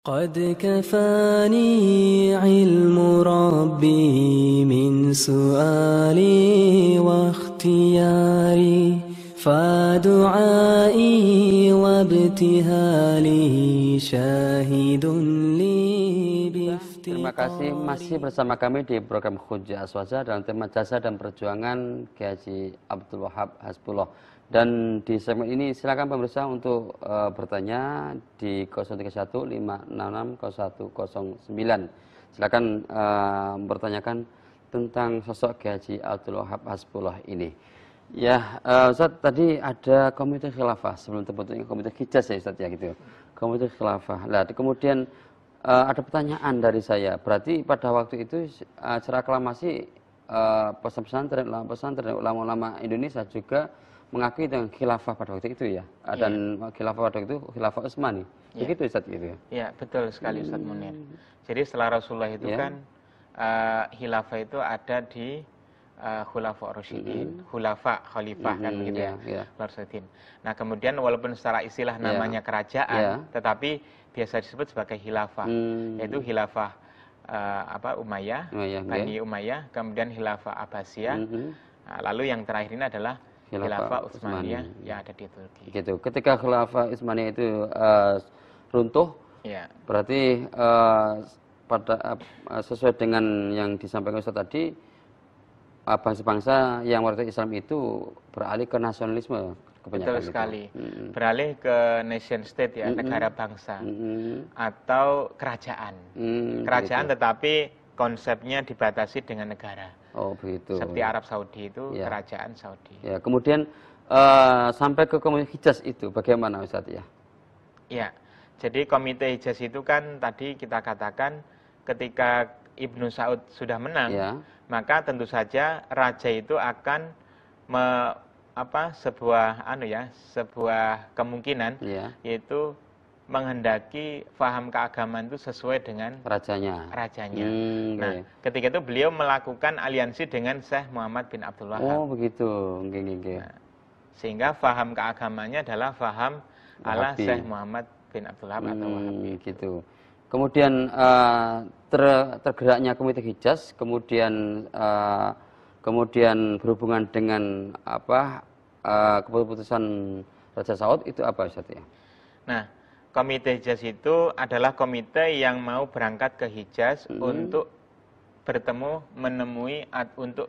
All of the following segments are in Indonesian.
قد كفاني علم ربي من سؤالي واختياري فدعائي وابتهالي شاهد لي Terima kasih masih bersama kami di program Khujah Aswaja dalam tema jasa dan perjuangan Kiai Abdul Wahab Hasbullah. Dan di segmen ini silakan pemirsa untuk uh, bertanya di 031 566 0109. Silakan uh, eh, bertanyakan tentang sosok Gaji Abdul Wahab Hasbullah ini. Ya, uh, Ustaz, tadi ada komite khilafah sebelum terbentuknya komite hijaz ya Ustaz ya gitu. Komite khilafah. Nah, kemudian uh, ada pertanyaan dari saya. Berarti pada waktu itu uh, secara aklamasi uh, pesan-pesan terhadap pesan ulama-ulama Indonesia juga mengakui dengan khilafah pada waktu itu ya iya. dan ya. khilafah pada waktu itu khilafah Utsmani. ya. Begitu Ustaz itu ya. ya betul sekali Ustaz hmm. Munir. Jadi setelah Rasulullah itu ya. kan uh, khilafah itu ada di uh, khulafa Rasyidin, -hmm. khulafa khalifah kan, -hmm. kan begitu ya, ya. Yeah. Nah, kemudian walaupun secara istilah iya. namanya ya. kerajaan, ya. tetapi biasa disebut sebagai khilafah, hmm. yaitu khilafah uh, apa Umayyah, Umayyah iya. Bani ya. Umayyah, kemudian khilafah Abbasiyah. Mm -hmm. nah, lalu yang terakhir ini adalah khilafah Utsmaniyah yang ada di Turki. Gitu. Ketika khilafah Utsmaniyah itu uh, runtuh, ya. berarti uh, pada uh, sesuai dengan yang disampaikan Ustaz tadi, bangsa-bangsa yang warga Islam itu beralih ke nasionalisme kebanyakan Betul sekali. -hmm. Beralih ke nation state ya, -hmm. negara bangsa -hmm. atau kerajaan. -hmm. Kerajaan gitu. tetapi konsepnya dibatasi dengan negara. Oh begitu. Seperti Arab Saudi itu ya. kerajaan Saudi. Ya kemudian uh, sampai ke Komite Hijaz itu bagaimana Ustaz ya? Ya jadi Komite Hijaz itu kan tadi kita katakan ketika Ibnu Saud sudah menang, ya. maka tentu saja raja itu akan me, apa sebuah anu ya sebuah kemungkinan ya. yaitu menghendaki faham keagamaan itu sesuai dengan rajanya. Rajanya. Hmm, nah, okay. ketika itu beliau melakukan aliansi dengan Syekh Muhammad bin Abdul Wahab. Oh, begitu. Okay, okay. Nah, sehingga faham keagamannya adalah faham ala Syekh Muhammad bin Abdul Wahab hmm, atau Wahabi. Gitu. Kemudian uh, ter, tergeraknya Komite Hijaz, kemudian uh, kemudian berhubungan dengan apa uh, keputusan Raja Saud itu apa Ustaz ya? Nah, Komite Hijaz itu adalah komite yang mau berangkat ke Hijaz hmm. untuk bertemu, menemui, at, untuk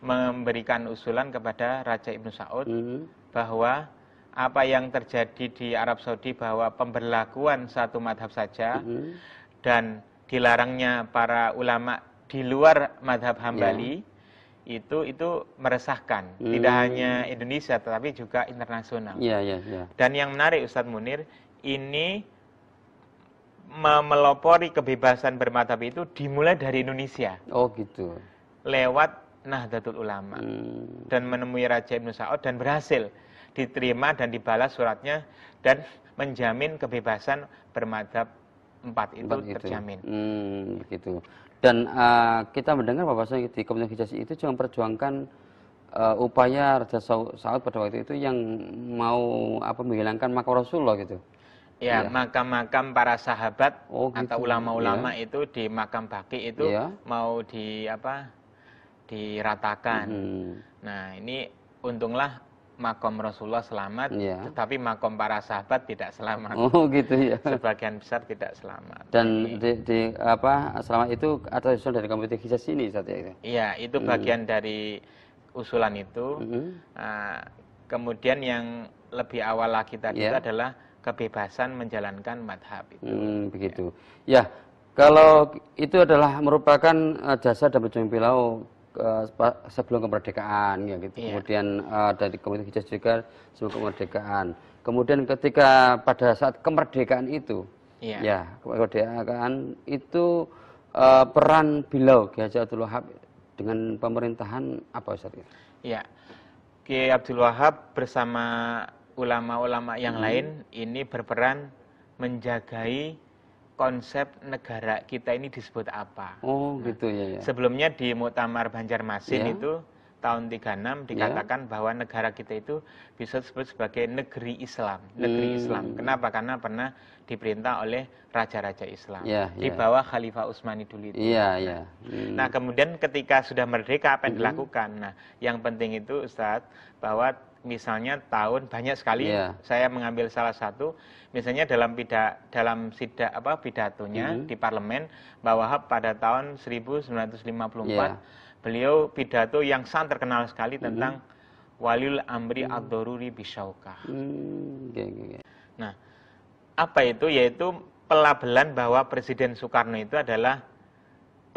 memberikan usulan kepada Raja Ibnu Saud hmm. bahwa apa yang terjadi di Arab Saudi bahwa pemberlakuan satu madhab saja hmm. dan dilarangnya para ulama di luar madhab Hambali yeah. itu itu meresahkan hmm. tidak mm-hmm. hanya Indonesia tetapi juga internasional. Yeah, yeah, yeah. Dan yang menarik Ustadz Munir ini melopori kebebasan bermadhab itu dimulai dari Indonesia. Oh gitu. Lewat Nahdlatul Ulama hmm. dan menemui Raja Ibnu Saud dan berhasil diterima dan dibalas suratnya dan menjamin kebebasan bermadhab empat itu, empat itu. terjamin. Hmm, begitu. Dan uh, kita mendengar bahwasanya di Komunitas Hijaz itu cuma perjuangkan uh, eh, upaya Raja Saud pada waktu itu yang mau apa menghilangkan makar Rasulullah gitu. Ya, ya. makam-makam para sahabat oh, gitu. atau ulama-ulama ya. itu di makam baki itu ya. mau di apa? diratakan. Hmm. Nah, ini untunglah makom Rasulullah selamat, ya. tetapi makom para sahabat tidak selamat. Oh gitu ya. Sebagian besar tidak selamat. Dan ini. Iya. di, di apa selamat itu atau usul dari komite hijaz ini saat ya? itu. Iya, itu mm. bagian hmm. dari usulan itu. Hmm. Uh, kemudian yang lebih awal lagi tadi ya. itu adalah kebebasan menjalankan madhab itu. Hmm, ya. begitu. Ya. ya, kalau itu adalah merupakan eh, jasa dan berjuang pilau eh, sebelum kemerdekaan ya gitu. Ya. Kemudian uh, dari Komite Hijaz juga sebelum kemerdekaan. Kemudian ketika pada saat kemerdekaan itu ya, ya kemerdekaan itu uh, peran Bilau Kiai Abdul Wahab dengan pemerintahan apa Ustaz? Ya. Ki Abdul Wahab bersama ulama-ulama yang hmm. lain ini berperan menjagai konsep negara kita ini disebut apa. Oh, gitu ya, ya. Sebelumnya di Muktamar Banjarmasin ya. itu tahun 36 dikatakan ya. bahwa negara kita itu bisa disebut sebagai negeri Islam, negeri hmm. Islam. Kenapa? Karena pernah diperintah oleh raja-raja Islam ya, di ya. bawah Khalifah Utsmani dulu itu. Iya, iya. Hmm. Nah, kemudian ketika sudah merdeka apa yang hmm. dilakukan? Nah, yang penting itu Ustaz bahwa misalnya tahun banyak sekali yeah. saya mengambil salah satu misalnya dalam pidak dalam sidak apa pidatonya mm -hmm. di parlemen bahwa pada tahun 1954 yeah. Iya. beliau pidato yang sangat terkenal sekali hmm. tentang mm -hmm. walil amri mm -hmm. adoruri Mm -hmm. okay, okay. Nah, apa itu yaitu pelabelan bahwa Presiden Soekarno itu adalah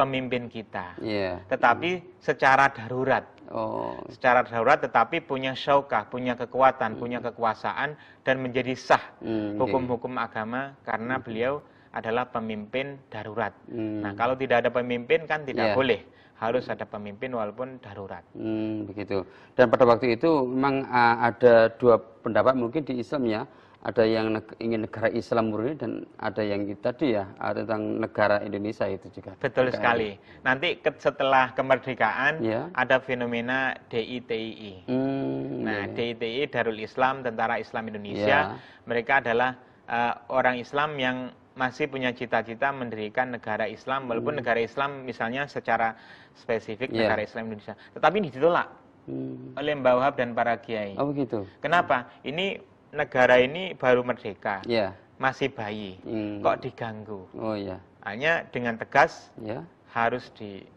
pemimpin kita. Yeah. Tetapi mm. secara darurat. Oh. Secara darurat tetapi punya syaukah, punya kekuatan, mm. punya hmm. kekuasaan dan menjadi sah hmm, iya. hukum-hukum mm. agama karena mm. beliau adalah pemimpin darurat. Mm. Nah, kalau tidak ada pemimpin kan tidak yeah. boleh. Harus ada pemimpin walaupun darurat. Hmm, begitu. Dan pada waktu itu memang uh, ada dua pendapat mungkin di Islam ya ada yang ingin negara Islam murni dan ada yang tadi ya tentang negara Indonesia itu juga. Betul negara sekali. Nanti setelah kemerdekaan ya. ada fenomena DITII. E. Hmm, nah, ya. DITI e, Darul Islam Tentara Islam Indonesia, ya. mereka adalah uh, orang Islam yang masih punya cita-cita mendirikan negara Islam walaupun hmm. negara Islam misalnya secara spesifik yeah. negara Islam Indonesia. Tetapi ini ditolak hmm. oleh Mbah Wahab dan para kiai. Oh begitu. Kenapa? Hmm. Ini negara ini baru merdeka, yeah. masih bayi, hmm. kok diganggu. Oh iya. Yeah. Hanya dengan tegas yeah. harus di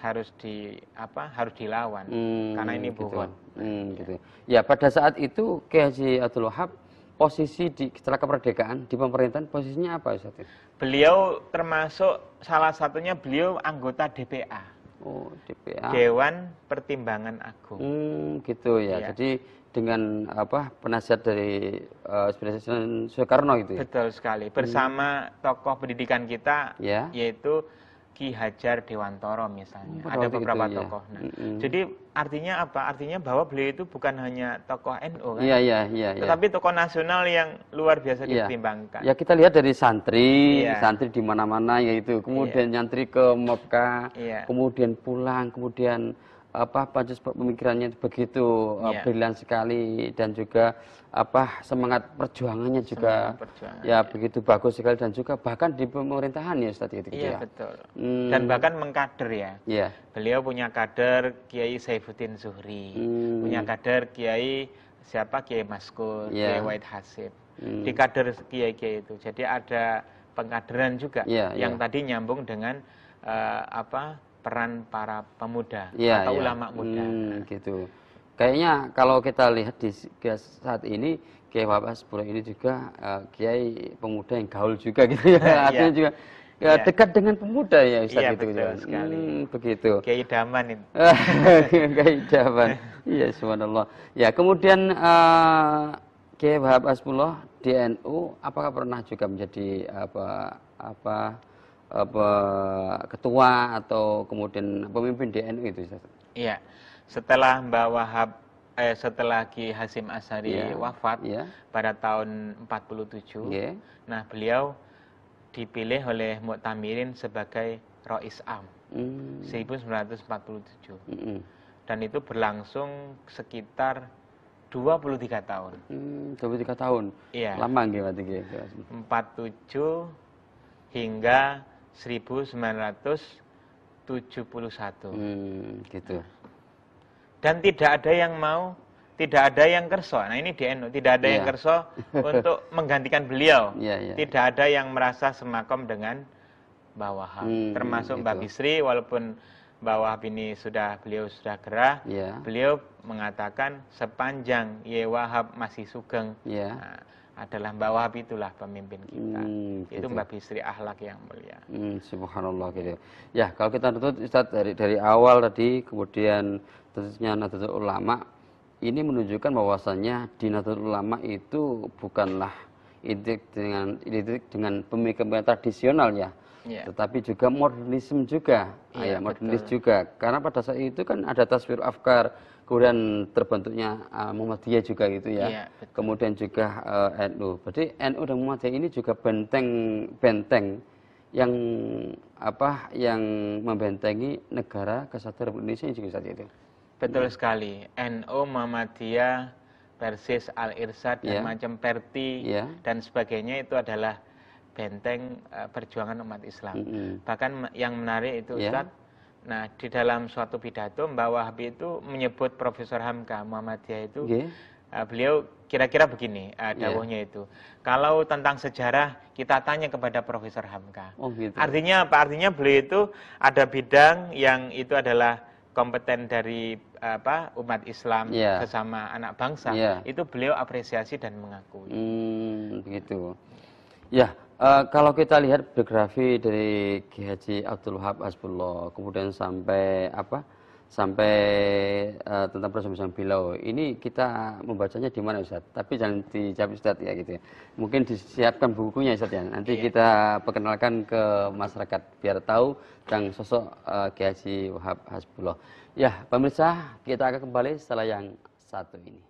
harus di apa harus dilawan hmm, karena ini gitu. bukan. Hmm, ya. gitu. Ya pada saat itu Kiai Haji Abdul Wahab posisi di setelah kemerdekaan di pemerintahan posisinya apa Ustaz? Beliau termasuk salah satunya beliau anggota DPA. Oh, DPA. Dewan Pertimbangan Agung. Hmm, gitu ya. ya. Jadi dengan apa penasihat dari uh, eh, Presiden Soekarno itu ya? Betul sekali. Bersama hmm. tokoh pendidikan kita ya. yaitu Ki Hajar Dewantoro misalnya. Pada hmm, Ada beberapa itu, iya. tokoh. Nah, mm -hmm. Jadi artinya apa? Artinya bahwa beliau itu bukan hanya tokoh NU kan. Iya iya, iya, iya, Tetapi tokoh nasional yang luar biasa ya. dipertimbangkan. Ya, kita lihat dari santri, ya. santri di mana-mana yaitu. Kemudian ya. nyantri ke Mekah, ya. kemudian pulang, kemudian apa panjus pemikirannya begitu yeah. Iya. brilian sekali dan juga apa semangat perjuangannya juga semangat perjuangan, ya, iya. begitu bagus sekali dan juga bahkan di pemerintahan ya Ustaz gitu ya. betul. Hmm. Dan bahkan mengkader ya. Beliau punya kader Kiai Saifuddin Zuhri, hmm. punya kader Kiai siapa Kiai Maskur, yeah. Kiai Wahid Hasib. Hmm. Di kader kiai-kiai itu. Jadi ada pengkaderan juga yeah, yang tadi nyambung dengan uh, apa peran para pemuda ya, atau ya. ulama muda. Hmm, gitu. Kayaknya kalau kita lihat di saat ini Kiai Bapak Sepuluh ini juga uh, Kiai pemuda yang gaul juga gitu ya. ya. Artinya juga ya, ya. dekat dengan pemuda ya Ustaz ya, gitu betul sekali. Hmm, begitu. Kiai Daman itu. Kiai Daman. Iya subhanallah. Ya, kemudian uh, Kiai Wahab DNU apakah pernah juga menjadi apa apa apa, ketua atau kemudian pemimpin DNU itu Ustaz? Iya. Setelah Mbak Wahab eh, setelah Ki Hasim Asari ya. wafat ya. pada tahun 47. Ya. Nah, beliau dipilih oleh Muktamirin sebagai Rois Am Hmm. 1947. -hmm. Dan itu berlangsung sekitar 23 tahun. Hmm, 23 tahun. Iya. Lama nggih Pak 47 hingga 1971. Hmm, gitu. Dan tidak ada yang mau, tidak ada yang kerso. Nah ini di NU, tidak ada yeah. yang iya. kerso untuk menggantikan beliau. Yeah, yeah, tidak ada yang merasa semakom dengan bawahan, Hmm, Termasuk gitu. Mbak Bisri, walaupun bawah ini sudah beliau sudah gerah, yeah. beliau mengatakan sepanjang Ye Wahab masih sugeng. Yeah. Nah, adalah Mbak Wahab itulah pemimpin kita. Hmm, gitu. Itu Mbak Bisri Ahlak yang mulia. Hmm, subhanallah gitu. Ya, kalau kita tutup Ustaz dari dari awal tadi kemudian tentunya Nahdlatul Ulama ini menunjukkan bahwasannya di Nahdlatul Ulama itu bukanlah identik dengan identik dengan pemikiran tradisional ya. Yeah. Tetapi juga modernisme juga, yeah, ya, iya, modernis juga. Karena pada saat itu kan ada tasvir afkar, kemudian terbentuknya uh, Muhammadiyah juga gitu ya. Iya, Kemudian juga uh, NU. Berarti NU dan Muhammadiyah ini juga benteng-benteng yang apa yang membentengi negara kesatuan Republik Indonesia juga saat itu. Betul ya. sekali. NU Muhammadiyah Persis Al-Irsad dan yeah. macam Perti yeah. dan sebagainya itu adalah benteng uh, perjuangan umat Islam. Mm -hmm. Bahkan yang menarik itu iya. Ustaz Nah, di dalam suatu pidato Mbak Wahbi itu menyebut Profesor Hamka Muhammadiyah itu yeah. uh, eh, beliau kira-kira begini uh, eh, iya. dakwahnya yeah. itu. Kalau tentang sejarah kita tanya kepada Profesor Hamka. Oh, gitu. Artinya apa? Artinya beliau itu ada bidang yang itu adalah kompeten dari apa umat Islam yeah. sesama anak bangsa yeah. itu beliau apresiasi dan mengakui. Hmm, begitu. Ya, Eh, kalau kita lihat biografi dari Ki Haji Abdul Wahab Hasbullah, kemudian sampai apa? Sampai uh, tentang persembahan Bilau. Ini kita membacanya di mana Ustaz? Tapi jangan dijawab Ustaz ya gitu ya. Mungkin disiapkan bukunya Ustaz ya. Nanti iya. kita perkenalkan ke masyarakat biar tahu tentang sosok uh, Haji Wahab Hasbullah. Ya, pemirsa, kita akan kembali setelah yang satu ini.